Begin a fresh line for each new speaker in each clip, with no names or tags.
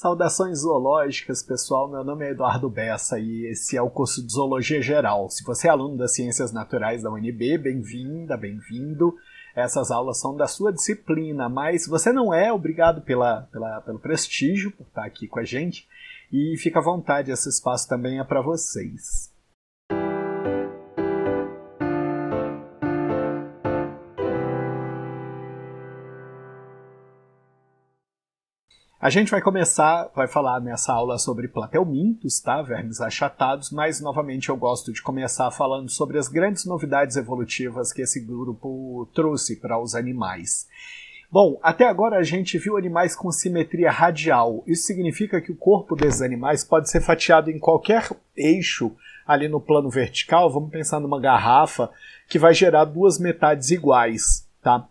Saudações zoológicas, pessoal. Meu nome é Eduardo Bessa e esse é o curso de Zoologia Geral. Se você é aluno das Ciências Naturais da UNB, bem-vinda, bem-vindo. Essas aulas são da sua disciplina, mas você não é obrigado pela, pela pelo prestígio por estar aqui com a gente. E fica à vontade, esse espaço também é para vocês. A gente vai começar, vai falar nessa aula sobre platelmintos, tá? Vermes achatados, mas novamente eu gosto de começar falando sobre as grandes novidades evolutivas que esse grupo trouxe para os animais. Bom, até agora a gente viu animais com simetria radial. Isso significa que o corpo desses animais pode ser fatiado em qualquer eixo ali no plano vertical. Vamos pensar numa garrafa que vai gerar duas metades iguais, tá?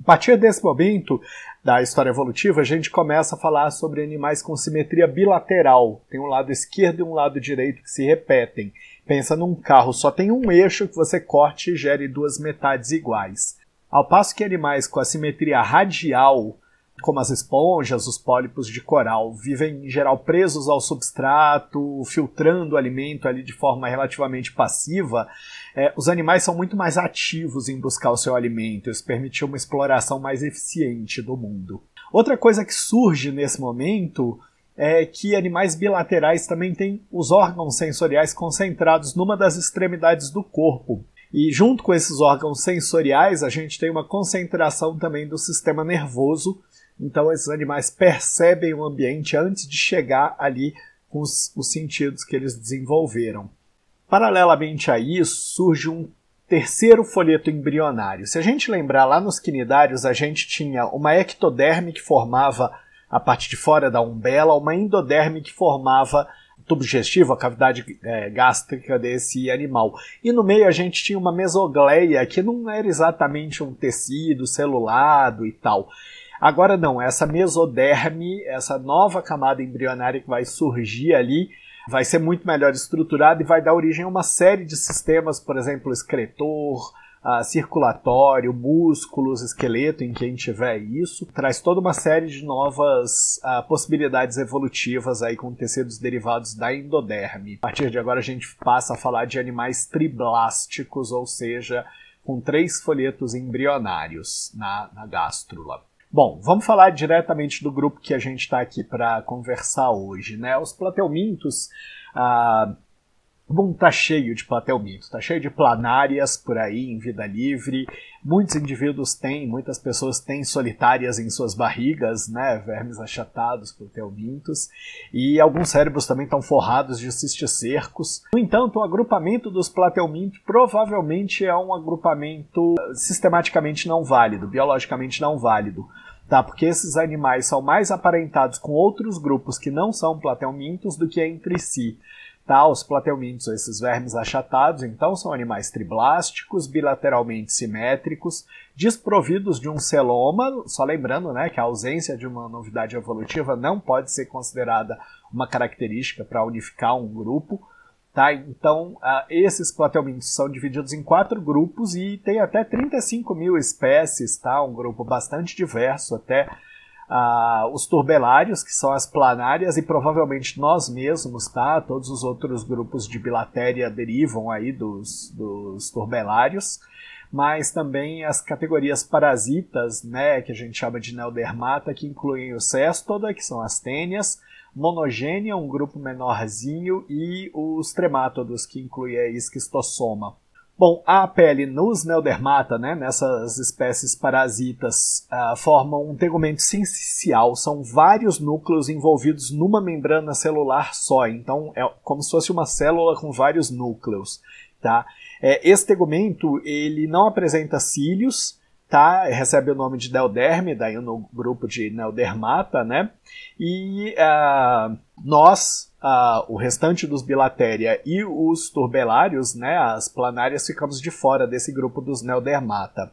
A partir desse momento da história evolutiva, a gente começa a falar sobre animais com simetria bilateral. Tem um lado esquerdo e um lado direito que se repetem. Pensa num carro, só tem um eixo que você corte e gere duas metades iguais. Ao passo que animais com a simetria radial como as esponjas, os pólipos de coral, vivem em geral presos ao substrato, filtrando o alimento ali de forma relativamente passiva, é, os animais são muito mais ativos em buscar o seu alimento. Isso permitiu uma exploração mais eficiente do mundo. Outra coisa que surge nesse momento é que animais bilaterais também têm os órgãos sensoriais concentrados numa das extremidades do corpo. E junto com esses órgãos sensoriais, a gente tem uma concentração também do sistema nervoso, então esses animais percebem o ambiente antes de chegar ali com os, os sentidos que eles desenvolveram. Paralelamente a isso, surge um terceiro folheto embrionário. Se a gente lembrar, lá nos quinidários a gente tinha uma ectoderme que formava a parte de fora da umbela, uma endoderme que formava o tubo digestivo, a cavidade é, gástrica desse animal. E no meio a gente tinha uma mesogleia, que não era exatamente um tecido celulado e tal. Agora não, essa mesoderme, essa nova camada embrionária que vai surgir ali, vai ser muito melhor estruturada e vai dar origem a uma série de sistemas, por exemplo, excretor, ah, circulatório, músculos, esqueleto, em quem tiver isso, traz toda uma série de novas ah, possibilidades evolutivas aí com tecidos derivados da endoderme. A partir de agora a gente passa a falar de animais triblásticos, ou seja, com três folhetos embrionários na, na gástrula. Bom, vamos falar diretamente do grupo que a gente está aqui para conversar hoje, né? Os Platelmintos. Ah, o mundo tá cheio de platelmintos, tá cheio de planárias por aí em vida livre. Muitos indivíduos têm, muitas pessoas têm solitárias em suas barrigas, né? Vermes achatados, platelmintos. E alguns cérebros também estão forrados de cisticercos. No entanto, o agrupamento dos platelmintos provavelmente é um agrupamento ah, sistematicamente não válido, biologicamente não válido tá? Porque esses animais são mais aparentados com outros grupos que não são platelmintos do que é entre si. Tá, os plateumintos, esses vermes achatados, então são animais triblásticos, bilateralmente simétricos, desprovidos de um celoma, só lembrando né, que a ausência de uma novidade evolutiva não pode ser considerada uma característica para unificar um grupo, Tá? Então, ah, esses platelmintos são divididos em quatro grupos e tem até 35 mil espécies, tá? um grupo bastante diverso, até uh, os turbelários, que são as planárias, e provavelmente nós mesmos, tá? todos os outros grupos de bilatéria derivam aí dos, dos turbelários mas também as categorias parasitas, né, que a gente chama de neodermata, que incluem o cestoda, que são as tênias, monogênia, um grupo menorzinho, e os tremátodos, que inclui a esquistossoma. Bom, a pele nos neodermata, né, nessas espécies parasitas, uh, formam um tegumento sensicial, são vários núcleos envolvidos numa membrana celular só, então é como se fosse uma célula com vários núcleos. Tá? É, esse tegumento ele não apresenta cílios, tá? recebe o nome de neoderme, daí no grupo de neodermata, né? e uh, nós, uh, o restante dos bilatéria e os turbelários, né, as planárias, ficamos de fora desse grupo dos neodermata.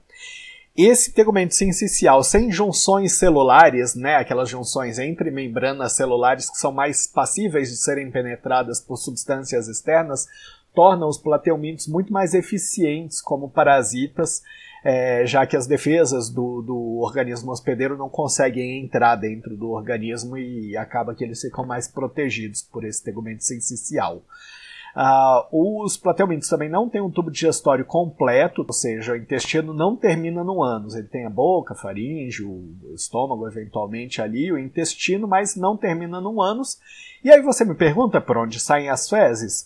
Esse tegumento sensicial sem junções celulares, né, aquelas junções entre membranas celulares que são mais passíveis de serem penetradas por substâncias externas, tornam os plateumintos muito mais eficientes como parasitas, é, já que as defesas do, do organismo hospedeiro não conseguem entrar dentro do organismo e acaba que eles ficam mais protegidos por esse tegumento sensicial. Uh, os plateumintos também não têm um tubo digestório completo, ou seja, o intestino não termina no ânus. Ele tem a boca, a faringe, o estômago, eventualmente ali, o intestino, mas não termina no ânus. E aí você me pergunta por onde saem as fezes?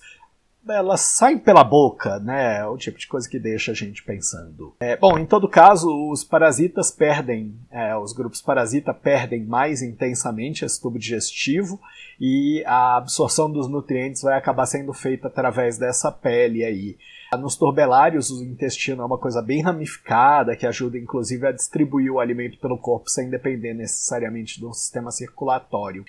elas saem pela boca, né? É o tipo de coisa que deixa a gente pensando. É, bom, em todo caso, os parasitas perdem, é, os grupos parasita perdem mais intensamente esse tubo digestivo e a absorção dos nutrientes vai acabar sendo feita através dessa pele aí. Nos torbelários, o intestino é uma coisa bem ramificada, que ajuda inclusive a distribuir o alimento pelo corpo sem depender necessariamente do sistema circulatório.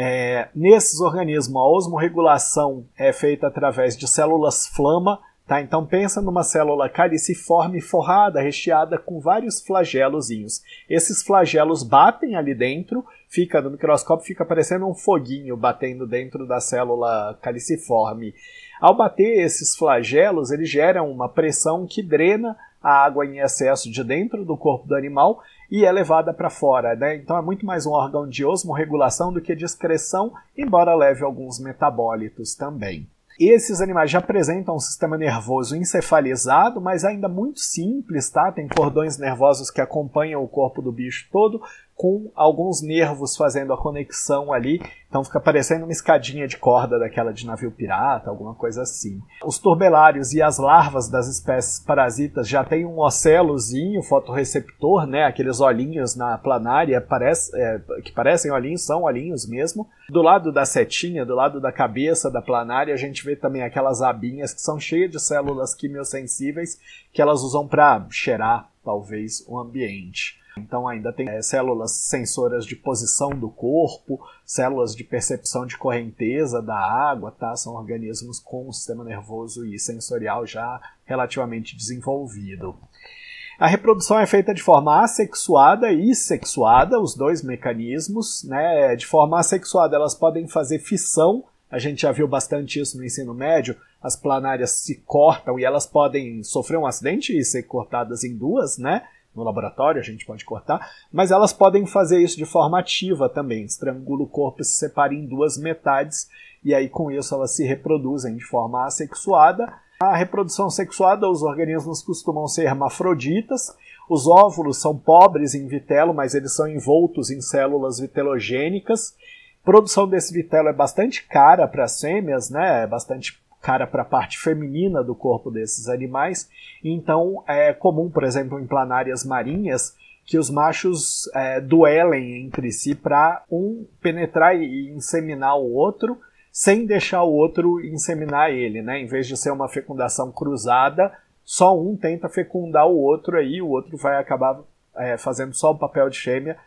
É, nesses organismos, a osmorregulação é feita através de células flama, tá? Então pensa numa célula cariciforme forrada, recheada com vários flagelozinhos. Esses flagelos batem ali dentro, fica no microscópio, fica parecendo um foguinho batendo dentro da célula cariciforme. Ao bater esses flagelos, ele gera uma pressão que drena a água em excesso de dentro do corpo do animal e é levada para fora. Né? Então é muito mais um órgão de osmorregulação do que de excreção, embora leve alguns metabólitos também. Esses animais já apresentam um sistema nervoso encefalizado, mas ainda muito simples, tá? Tem cordões nervosos que acompanham o corpo do bicho todo, com alguns nervos fazendo a conexão ali, então fica parecendo uma escadinha de corda daquela de navio pirata, alguma coisa assim. Os turbelários e as larvas das espécies parasitas já têm um ocelozinho fotorreceptor, né, aqueles olhinhos na planária parece, é, que parecem olhinhos, são olhinhos mesmo. Do lado da setinha, do lado da cabeça da planária, a gente vê também aquelas abinhas que são cheias de células quimiosensíveis que elas usam para cheirar, talvez, o ambiente. Então ainda tem é, células sensoras de posição do corpo, células de percepção de correnteza da água, tá? São organismos com o sistema nervoso e sensorial já relativamente desenvolvido. A reprodução é feita de forma assexuada e sexuada, os dois mecanismos, né? De forma assexuada, elas podem fazer fissão, a gente já viu bastante isso no ensino médio, as planárias se cortam e elas podem sofrer um acidente e ser cortadas em duas, né? no laboratório, a gente pode cortar, mas elas podem fazer isso de forma ativa também. Estrangula o corpo e se separa em duas metades, e aí com isso elas se reproduzem de forma assexuada. A reprodução sexuada, os organismos costumam ser hermafroditas, os óvulos são pobres em vitelo, mas eles são envoltos em células vitelogênicas. A produção desse vitelo é bastante cara para as fêmeas, né? É bastante cara para a parte feminina do corpo desses animais. Então é comum, por exemplo, em planárias marinhas, que os machos é, duelem entre si para um penetrar e inseminar o outro, sem deixar o outro inseminar ele, né? Em vez de ser uma fecundação cruzada, só um tenta fecundar o outro aí, o outro vai acabar é, fazendo só o papel de fêmea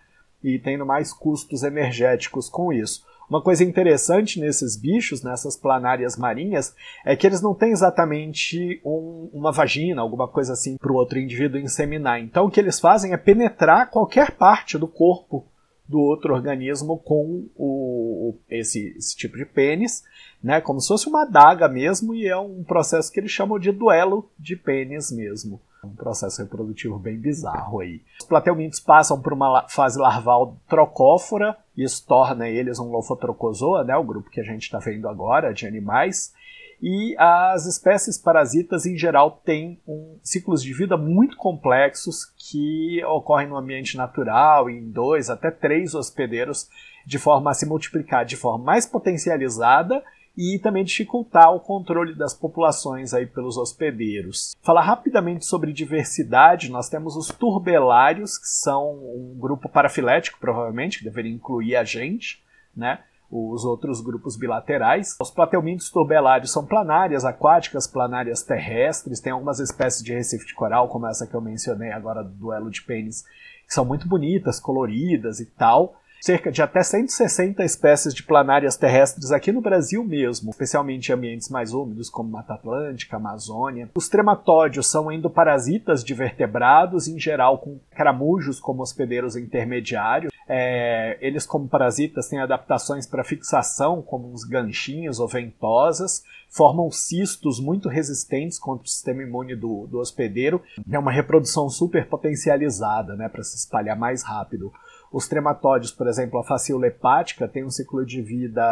e tendo mais custos energéticos com isso. Uma coisa interessante nesses bichos, nessas planárias marinhas, é que eles não têm exatamente um, uma vagina, alguma coisa assim, para o outro indivíduo inseminar. Então o que eles fazem é penetrar qualquer parte do corpo do outro organismo com o, esse, esse tipo de pênis, né? Como se fosse uma adaga mesmo, e é um processo que eles chamam de duelo de pênis mesmo. Um processo reprodutivo bem bizarro aí. Os platelmintos passam por uma fase larval trocófora, isso torna eles um lofotrocozoa, né, o grupo que a gente está vendo agora de animais. E as espécies parasitas, em geral, têm um, ciclos de vida muito complexos que ocorrem no ambiente natural, em dois até três hospedeiros, de forma a se multiplicar de forma mais potencializada e também dificultar o controle das populações aí pelos hospedeiros. Falar rapidamente sobre diversidade, nós temos os turbelários, que são um grupo parafilético, provavelmente, que deveria incluir a gente, né? os outros grupos bilaterais. Os platelmintos turbelários são planárias aquáticas, planárias terrestres, tem algumas espécies de recife de coral, como essa que eu mencionei agora do duelo de pênis, que são muito bonitas, coloridas e tal cerca de até 160 espécies de planárias terrestres aqui no Brasil mesmo, especialmente em ambientes mais úmidos como Mata Atlântica, Amazônia. Os trematódios são endoparasitas de vertebrados, em geral com caramujos como hospedeiros intermediários. É, eles, como parasitas, têm adaptações para fixação, como uns ganchinhos ou ventosas, formam cistos muito resistentes contra o sistema imune do, do hospedeiro. É uma reprodução super potencializada né, para se espalhar mais rápido. Os trematóides, por exemplo, a facíola hepática tem um ciclo de vida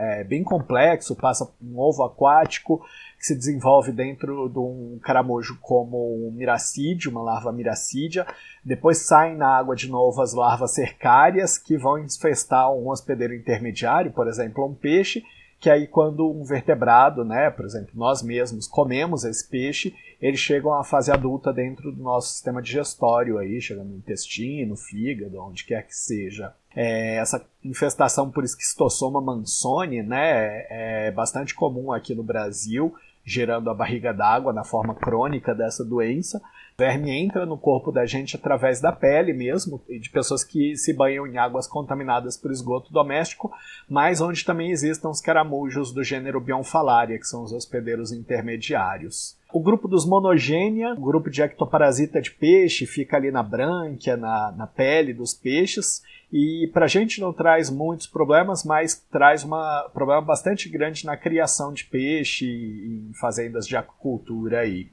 é, bem complexo, passa por um ovo aquático que se desenvolve dentro de um caramujo como um miracídio, uma larva miracídia. Depois saem na água de novo as larvas cercárias que vão infestar um hospedeiro intermediário, por exemplo, um peixe, que aí quando um vertebrado, né, por exemplo, nós mesmos comemos esse peixe, eles chegam à fase adulta dentro do nosso sistema digestório aí, chegando no intestino, fígado, onde quer que seja. É, essa infestação por esquistossoma mansoni, né, é, é bastante comum aqui no Brasil, gerando a barriga d'água na forma crônica dessa doença, verme entra no corpo da gente através da pele mesmo, e de pessoas que se banham em águas contaminadas por esgoto doméstico, mas onde também existam os caramujos do gênero Bionfalaria, que são os hospedeiros intermediários. O grupo dos monogênia, o grupo de ectoparasita de peixe, fica ali na brânquia, na, na pele dos peixes, e para a gente não traz muitos problemas, mas traz um problema bastante grande na criação de peixe em fazendas de aquicultura aí.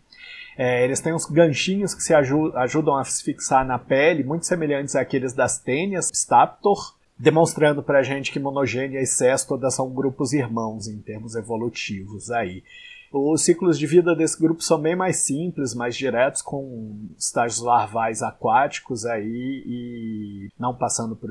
É, eles têm uns ganchinhos que se ajudam, ajudam a se fixar na pele, muito semelhantes àqueles das tênias Staptor, demonstrando pra gente que monogênia e céstoda são grupos irmãos em termos evolutivos aí. Os ciclos de vida desse grupo são bem mais simples, mais diretos, com estágios larvais aquáticos aí e não passando por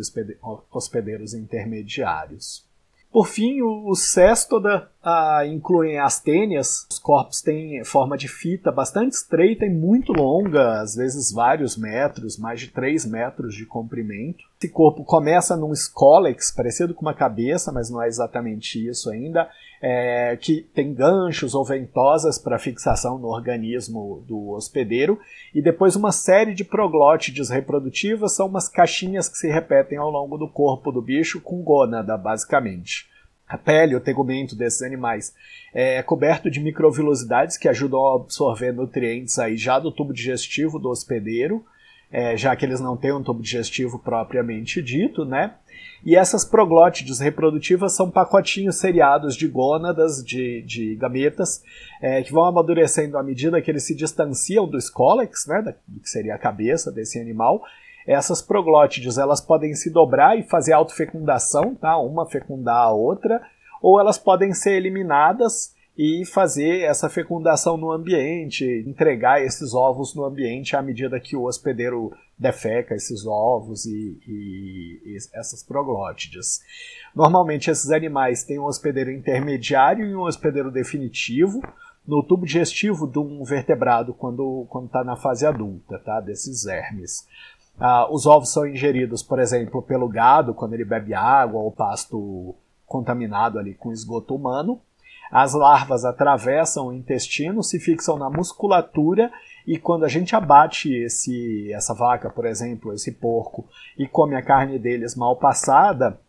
hospedeiros intermediários. Por fim, o Céstoda ah, incluem as tênias, os corpos têm forma de fita bastante estreita e muito longa, às vezes vários metros, mais de 3 metros de comprimento. Esse corpo começa num escólex, parecido com uma cabeça, mas não é exatamente isso ainda, é, que tem ganchos ou ventosas para fixação no organismo do hospedeiro, e depois uma série de proglótides reprodutivas, são umas caixinhas que se repetem ao longo do corpo do bicho com gônada, basicamente. A pele, o tegumento desses animais é, é coberto de microvilosidades que ajudam a absorver nutrientes aí já do tubo digestivo do hospedeiro, é, já que eles não têm um tubo digestivo propriamente dito, né? E essas proglótides reprodutivas são pacotinhos seriados de gônadas, de, de gametas, é, que vão amadurecendo à medida que eles se distanciam né? do escólex, né, que seria a cabeça desse animal, essas proglótides, elas podem se dobrar e fazer autofecundação, tá? Uma fecundar a outra, ou elas podem ser eliminadas e fazer essa fecundação no ambiente, entregar esses ovos no ambiente à medida que o hospedeiro defeca esses ovos e, e, e essas proglótides. Normalmente esses animais têm um hospedeiro intermediário e um hospedeiro definitivo no tubo digestivo de um vertebrado quando está na fase adulta, tá? desses hermes ah, os ovos são ingeridos, por exemplo, pelo gado, quando ele bebe água ou pasto contaminado ali com esgoto humano. As larvas atravessam o intestino, se fixam na musculatura e quando a gente abate esse, essa vaca, por exemplo, esse porco, e come a carne deles mal passada,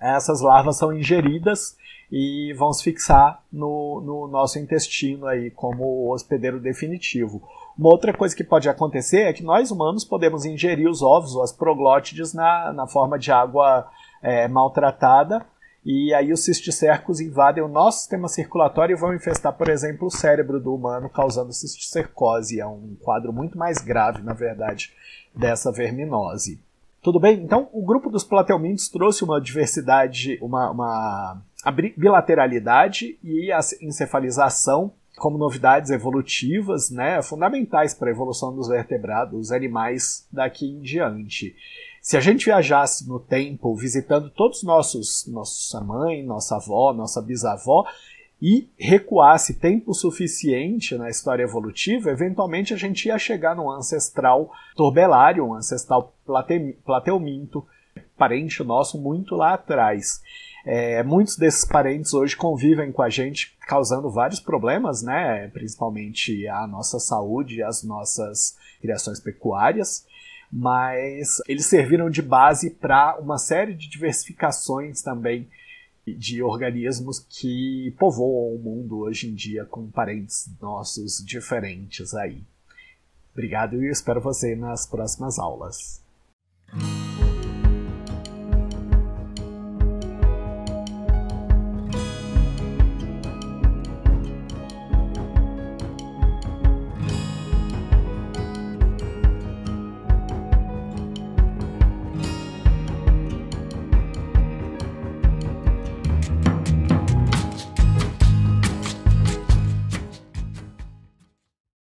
essas larvas são ingeridas e vão se fixar no, no, nosso intestino aí como hospedeiro definitivo. Uma outra coisa que pode acontecer é que nós humanos podemos ingerir os ovos ou as proglótides na, na forma de água é, maltratada e aí os cisticercos invadem o nosso sistema circulatório e vão infestar, por exemplo, o cérebro do humano, causando cisticercose. É um quadro muito mais grave, na verdade, dessa verminose. Tudo bem? Então, o grupo dos Platelmintos trouxe uma diversidade, uma, uma bilateralidade e a encefalização como novidades evolutivas, né, fundamentais para a evolução dos vertebrados, dos animais daqui em diante. Se a gente viajasse no tempo visitando todos nossos, nossa mãe, nossa avó, nossa bisavó, e recuasse tempo suficiente na história evolutiva, eventualmente a gente ia chegar no ancestral torbelário, um ancestral Plateuminto, parente nosso muito lá atrás. É, muitos desses parentes hoje convivem com a gente, causando vários problemas, né? principalmente a nossa saúde, as nossas criações pecuárias, mas eles serviram de base para uma série de diversificações também de organismos que povoam o mundo hoje em dia com parentes nossos diferentes aí. Obrigado e espero você nas próximas aulas.